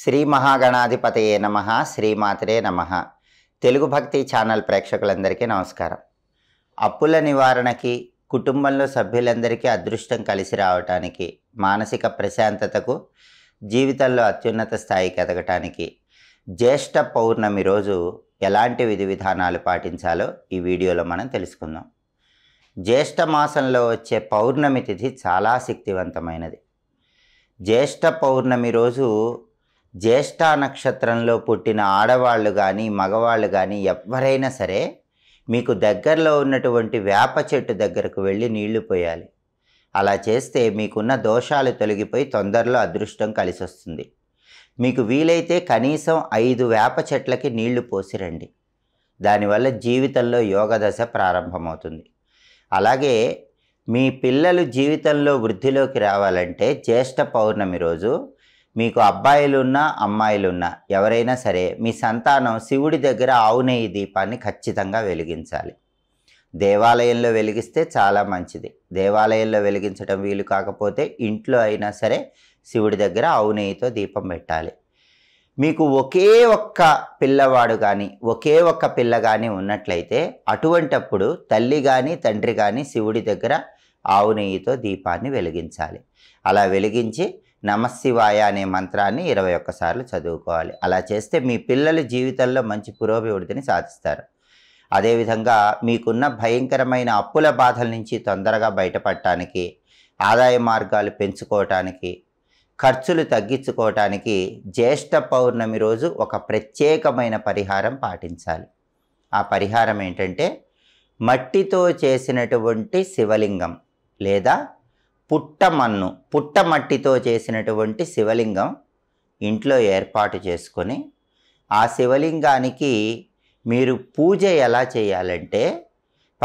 శ్రీ మహాగణాధిపతయే నమ శ్రీమాతరే నమ తెలుగు భక్తి ఛానల్ ప్రేక్షకులందరికీ నమస్కారం అప్పుల నివారణకి కుటుంబంలో సభ్యులందరికీ అదృష్టం కలిసి రావటానికి మానసిక ప్రశాంతతకు జీవితంలో అత్యున్నత స్థాయికి ఎదగటానికి జ్యేష్ఠ పౌర్ణమి రోజు ఎలాంటి విధి విధానాలు పాటించాలో ఈ వీడియోలో మనం తెలుసుకుందాం జ్యేష్ఠ మాసంలో వచ్చే పౌర్ణమి తిథి చాలా శక్తివంతమైనది జ్యేష్ఠ పౌర్ణమి రోజు జ్యేష్ఠ నక్షత్రంలో పుట్టిన ఆడవాళ్ళు కానీ మగవాళ్ళు కానీ ఎవరైనా సరే మీకు దగ్గరలో ఉన్నటువంటి వేప చెట్టు దగ్గరకు వెళ్ళి నీళ్లు పోయాలి అలా చేస్తే మీకున్న దోషాలు తొలగిపోయి తొందరలో అదృష్టం కలిసి వస్తుంది మీకు వీలైతే కనీసం ఐదు వేప చెట్లకి నీళ్లు పోసిరండి దానివల్ల జీవితంలో యోగ దశ ప్రారంభమవుతుంది అలాగే మీ పిల్లలు జీవితంలో వృద్ధిలోకి రావాలంటే జ్యేష్ఠ పౌర్ణమి రోజు మీకు అబ్బాయిలున్నా అమ్మాయిలున్నా ఎవరైనా సరే మీ సంతానం శివుడి దగ్గర ఆవునేయి దీపాన్ని ఖచ్చితంగా వెలిగించాలి దేవాలయంలో వెలిగిస్తే చాలా మంచిది దేవాలయంలో వెలిగించడం వీలు కాకపోతే ఇంట్లో అయినా సరే శివుడి దగ్గర ఆవునేయితో దీపం పెట్టాలి మీకు ఒకే ఒక్క పిల్లవాడు కానీ ఒకే ఒక్క పిల్ల కానీ ఉన్నట్లయితే అటువంటప్పుడు తల్లి కానీ తండ్రి కానీ శివుడి దగ్గర ఆవు నెయ్యితో దీపాన్ని వెలిగించాలి అలా వెలిగించి నమశివాయ అనే మంత్రాన్ని ఇరవై ఒక్కసార్లు చదువుకోవాలి అలా చేస్తే మీ పిల్లల జీవితంలో మంచి పురోభివృద్ధిని సాధిస్తారు అదేవిధంగా మీకున్న భయంకరమైన అప్పుల బాధల నుంచి తొందరగా బయటపడటానికి ఆదాయ మార్గాలు పెంచుకోవటానికి ఖర్చులు తగ్గించుకోవటానికి జ్యేష్ఠ పౌర్ణమి రోజు ఒక ప్రత్యేకమైన పరిహారం పాటించాలి ఆ పరిహారం ఏంటంటే మట్టితో చేసినటువంటి శివలింగం లేదా పుట్టమన్ను పుట్టమట్టితో చేసినటువంటి శివలింగం ఇంట్లో ఏర్పాటు చేసుకొని ఆ శివలింగానికి మీరు పూజ ఎలా చేయాలంటే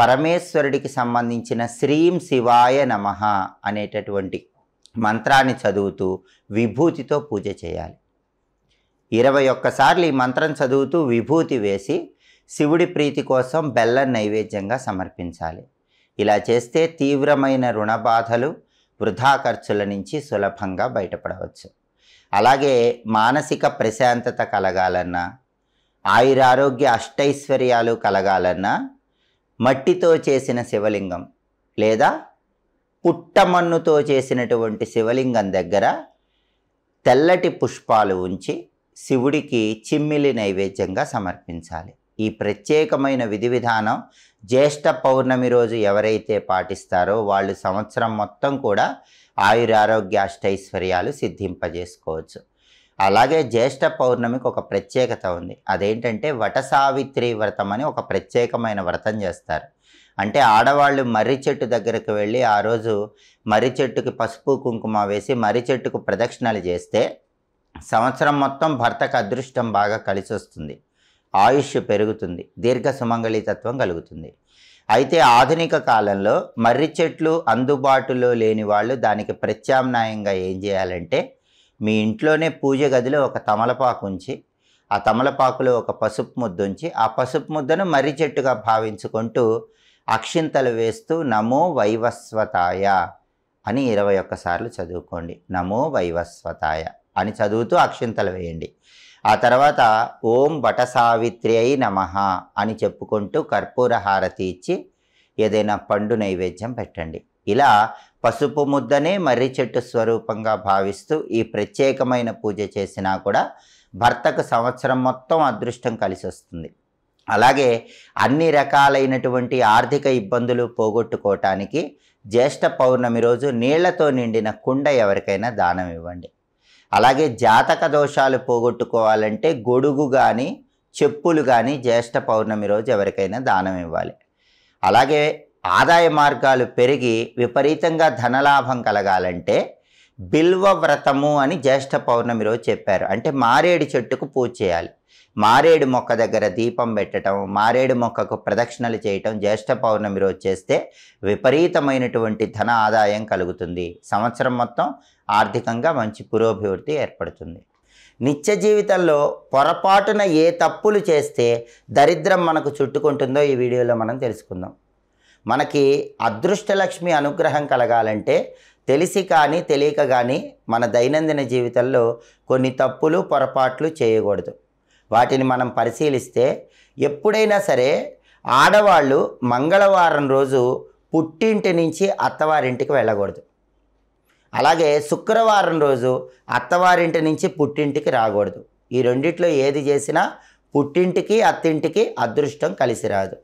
పరమేశ్వరుడికి సంబంధించిన శ్రీం శివాయ నమ అనేటటువంటి మంత్రాన్ని చదువుతూ విభూతితో పూజ చేయాలి ఇరవై ఒక్కసార్లు ఈ మంత్రం చదువుతూ విభూతి వేసి శివుడి ప్రీతి కోసం బెల్లం నైవేద్యంగా సమర్పించాలి ఇలా చేస్తే తీవ్రమైన రుణబాధలు వృధా ఖర్చుల నుంచి సులభంగా బయటపడవచ్చు అలాగే మానసిక ప్రశాంతత కలగాలన్నా ఆయురారోగ్య అష్టైశ్వర్యాలు కలగాలన్నా మట్టితో చేసిన శివలింగం లేదా పుట్టమన్నుతో చేసినటువంటి శివలింగం దగ్గర తెల్లటి పుష్పాలు ఉంచి శివుడికి చిమ్మిలి నైవేద్యంగా సమర్పించాలి ఈ ప్రత్యేకమైన విధి విధానం జ్యేష్ఠ పౌర్ణమి రోజు ఎవరైతే పాటిస్తారో వాళ్ళు సంవత్సరం మొత్తం కూడా ఆయురారోగ్య అష్టైశ్వర్యాలు సిద్ధింపజేసుకోవచ్చు అలాగే జ్యేష్ఠ పౌర్ణమికి ఒక ప్రత్యేకత ఉంది అదేంటంటే వట సావిత్రి వ్రతం అని ఒక ప్రత్యేకమైన వ్రతం చేస్తారు అంటే ఆడవాళ్ళు మర్రి చెట్టు దగ్గరకు వెళ్ళి ఆ రోజు మర్రి చెట్టుకి పసుపు కుంకుమ వేసి మర్రి చెట్టుకు ప్రదక్షిణలు చేస్తే సంవత్సరం మొత్తం భర్తకు అదృష్టం బాగా కలిసి వస్తుంది ఆయుష్ పెరుగుతుంది దీర్ఘ సుమంగళితత్వం కలుగుతుంది అయితే ఆధునిక కాలంలో మర్రి చెట్లు అందుబాటులో లేని వాళ్ళు దానికి ప్రత్యామ్నాయంగా ఏం చేయాలంటే మీ ఇంట్లోనే పూజ గదిలో ఒక తమలపాకు ఉంచి ఆ తమలపాకులో ఒక పసుపు ముద్ద ఉంచి ఆ పసుపు ముద్దను మర్రి చెట్టుగా భావించుకుంటూ అక్షింతలు వేస్తూ నమో వైవస్వతాయ అని ఇరవై ఒక్కసార్లు చదువుకోండి నమో వైవస్వతాయ అని చదువుతూ అక్షింతలు వేయండి ఆ తర్వాత ఓం బట సావిత్రి అయి నమ అని చెప్పుకుంటూ కర్పూర హారతి ఇచ్చి ఏదైనా పండు నైవేద్యం పెట్టండి ఇలా పసుపు ముద్దనే మర్రి చెట్టు స్వరూపంగా భావిస్తూ ఈ ప్రత్యేకమైన పూజ చేసినా కూడా భర్తకు సంవత్సరం మొత్తం అదృష్టం కలిసి వస్తుంది అలాగే అన్ని రకాలైనటువంటి ఆర్థిక ఇబ్బందులు పోగొట్టుకోవటానికి జ్యేష్ఠ పౌర్ణమి రోజు నీళ్లతో నిండిన కుండ ఎవరికైనా దానం ఇవ్వండి అలాగే జాతక దోషాలు పోగొట్టుకోవాలంటే గొడుగు కానీ చెప్పులు కానీ జ్యేష్ఠ పౌర్ణమి రోజు ఎవరికైనా దానం ఇవ్వాలి అలాగే ఆదాయ మార్గాలు పెరిగి విపరీతంగా ధనలాభం కలగాలంటే బిల్వ వ్రతము అని జ్యేష్ఠ పౌర్ణమి రోజు చెప్పారు అంటే మారేడు చెట్టుకు పూజ చేయాలి మారేడు మొక్క దగ్గర దీపం పెట్టడం మారేడు మొక్కకు ప్రదక్షిణలు చేయటం జ్యేష్ఠ పౌర్ణమి రోజు చేస్తే విపరీతమైనటువంటి ధన ఆదాయం కలుగుతుంది సంవత్సరం మొత్తం ఆర్థికంగా మంచి పురోభివృద్ధి ఏర్పడుతుంది నిత్య జీవితంలో పొరపాటున ఏ తప్పులు చేస్తే దరిద్రం మనకు చుట్టుకుంటుందో ఈ వీడియోలో మనం తెలుసుకుందాం మనకి అదృష్టలక్ష్మి అనుగ్రహం కలగాలంటే తెలిసి కానీ తెలియక కానీ మన దైనందిన జీవితంలో కొన్ని తప్పులు పొరపాట్లు చేయకూడదు వాటిని మనం పరిశీలిస్తే ఎప్పుడైనా సరే ఆడవాళ్ళు మంగళవారం రోజు పుట్టింటి నుంచి అత్తవారింటికి వెళ్ళకూడదు అలాగే శుక్రవారం రోజు అత్తవారింటి నుంచి పుట్టింటికి రాకూడదు ఈ రెండిట్లో ఏది చేసినా పుట్టింటికి అత్తింటికి అదృష్టం కలిసి రాదు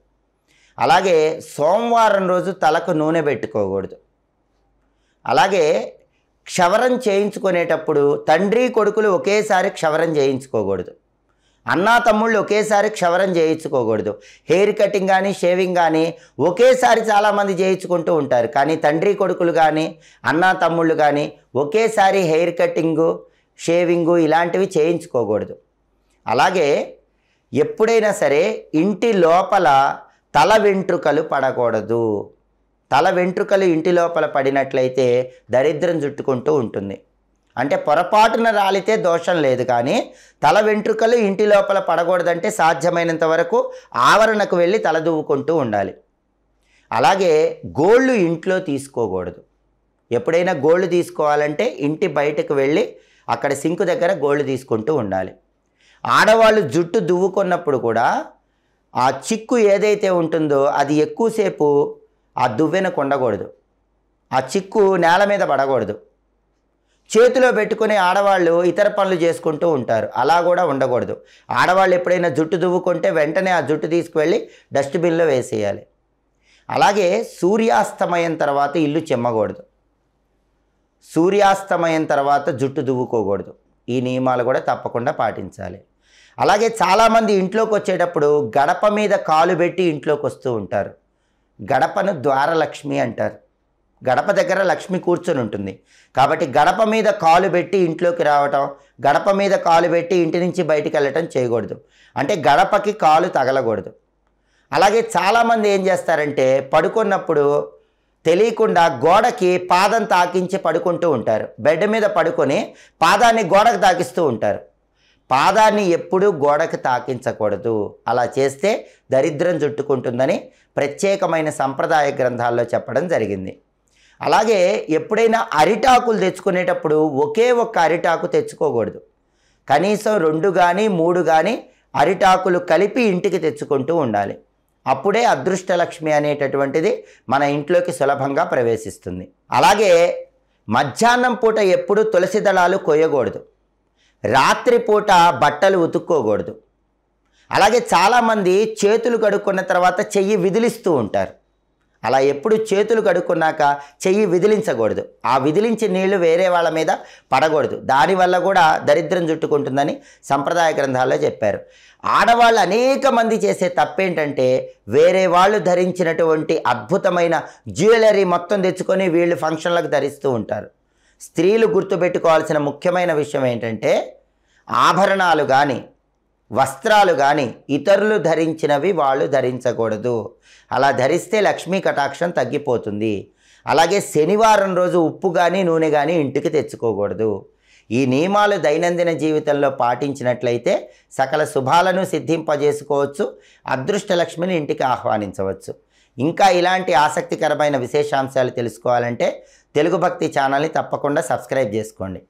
అలాగే సోమవారం రోజు తలకు నూనె పెట్టుకోకూడదు అలాగే క్షవరం చేయించుకునేటప్పుడు తండ్రి కొడుకులు ఒకేసారి క్షవరం చేయించుకోకూడదు అన్నా తమ్ముళ్ళు ఒకేసారి క్షవరం చేయించుకోకూడదు హెయిర్ కటింగ్ కానీ షేవింగ్ కానీ ఒకేసారి చాలామంది చేయించుకుంటూ ఉంటారు కానీ తండ్రి కొడుకులు కానీ అన్నా తమ్ముళ్ళు కానీ ఒకేసారి హెయిర్ కటింగు షేవింగు ఇలాంటివి చేయించుకోకూడదు అలాగే ఎప్పుడైనా సరే ఇంటి లోపల తల వెంట్రుకలు పడకూడదు తల వెంట్రుకలు ఇంటి లోపల పడినట్లయితే దరిద్రం చుట్టుకుంటూ ఉంటుంది అంటే పొరపాటున రాలితే దోషం లేదు కానీ తల వెంట్రుకలు ఇంటి లోపల పడకూడదంటే సాధ్యమైనంత వరకు ఆవరణకు వెళ్ళి దువ్వుకుంటూ ఉండాలి అలాగే గోళ్ళు ఇంట్లో తీసుకోకూడదు ఎప్పుడైనా గోళ్ళు తీసుకోవాలంటే ఇంటి బయటకు వెళ్ళి అక్కడ సింకు దగ్గర గోళ్ళు తీసుకుంటూ ఉండాలి ఆడవాళ్ళు జుట్టు దువ్వుకున్నప్పుడు కూడా ఆ చిక్కు ఏదైతే ఉంటుందో అది ఎక్కువసేపు ఆ దువ్వెన కొండకూడదు ఆ చిక్కు నేల మీద పడకూడదు చేతిలో పెట్టుకునే ఆడవాళ్ళు ఇతర పనులు చేసుకుంటూ ఉంటారు అలా కూడా ఉండకూడదు ఆడవాళ్ళు ఎప్పుడైనా జుట్టు దువ్వుకుంటే వెంటనే ఆ జుట్టు తీసుకువెళ్ళి డస్ట్బిన్లో వేసేయాలి అలాగే సూర్యాస్తమయం తర్వాత ఇల్లు చెమ్మకూడదు సూర్యాస్తమయం తర్వాత జుట్టు దువ్వుకోకూడదు ఈ నియమాలు కూడా తప్పకుండా పాటించాలి అలాగే చాలామంది ఇంట్లోకి వచ్చేటప్పుడు గడప మీద కాలు పెట్టి ఇంట్లోకి వస్తూ ఉంటారు గడపను ద్వారలక్ష్మి అంటారు గడప దగ్గర లక్ష్మి కూర్చొని ఉంటుంది కాబట్టి గడప మీద కాలు పెట్టి ఇంట్లోకి రావటం గడప మీద కాలు పెట్టి ఇంటి నుంచి బయటికి వెళ్ళటం చేయకూడదు అంటే గడపకి కాలు తగలకూడదు అలాగే చాలామంది ఏం చేస్తారంటే పడుకున్నప్పుడు తెలియకుండా గోడకి పాదం తాకించి పడుకుంటూ ఉంటారు బెడ్ మీద పడుకొని పాదాన్ని గోడకు తాకిస్తూ ఉంటారు పాదాన్ని ఎప్పుడూ గోడకు తాకించకూడదు అలా చేస్తే దరిద్రం చుట్టుకుంటుందని ప్రత్యేకమైన సంప్రదాయ గ్రంథాల్లో చెప్పడం జరిగింది అలాగే ఎప్పుడైనా అరిటాకులు తెచ్చుకునేటప్పుడు ఒకే ఒక్క అరిటాకు తెచ్చుకోకూడదు కనీసం రెండు కానీ మూడు కానీ అరిటాకులు కలిపి ఇంటికి తెచ్చుకుంటూ ఉండాలి అప్పుడే అదృష్టలక్ష్మి అనేటటువంటిది మన ఇంట్లోకి సులభంగా ప్రవేశిస్తుంది అలాగే మధ్యాహ్నం పూట ఎప్పుడు తులసి దళాలు కొయ్యకూడదు రాత్రిపూట బట్టలు ఉతుక్కోకూడదు అలాగే చాలామంది చేతులు కడుక్కున్న తర్వాత చెయ్యి విదిలిస్తూ ఉంటారు అలా ఎప్పుడు చేతులు కడుక్కున్నాక చెయ్యి విదిలించకూడదు ఆ విదిలించే నీళ్లు వేరే వాళ్ళ మీద పడకూడదు దానివల్ల కూడా దరిద్రం చుట్టుకుంటుందని సంప్రదాయ గ్రంథాల్లో చెప్పారు ఆడవాళ్ళు అనేక మంది చేసే తప్పేంటంటే వేరే వాళ్ళు ధరించినటువంటి అద్భుతమైన జ్యువెలరీ మొత్తం తెచ్చుకొని వీళ్ళు ఫంక్షన్లకు ధరిస్తూ ఉంటారు స్త్రీలు గుర్తుపెట్టుకోవాల్సిన ముఖ్యమైన విషయం ఏంటంటే ఆభరణాలు కానీ వస్త్రాలు కానీ ఇతరులు ధరించినవి వాళ్ళు ధరించకూడదు అలా ధరిస్తే లక్ష్మీ కటాక్షం తగ్గిపోతుంది అలాగే శనివారం రోజు ఉప్పు కానీ నూనె కానీ ఇంటికి తెచ్చుకోకూడదు ఈ నియమాలు దైనందిన జీవితంలో పాటించినట్లయితే సకల శుభాలను సిద్ధింపజేసుకోవచ్చు అదృష్ట లక్ష్మిని ఇంటికి ఆహ్వానించవచ్చు ఇంకా ఇలాంటి ఆసక్తికరమైన విశేషాంశాలు తెలుసుకోవాలంటే తెలుగు భక్తి ఛానల్ని తప్పకుండా సబ్స్క్రైబ్ చేసుకోండి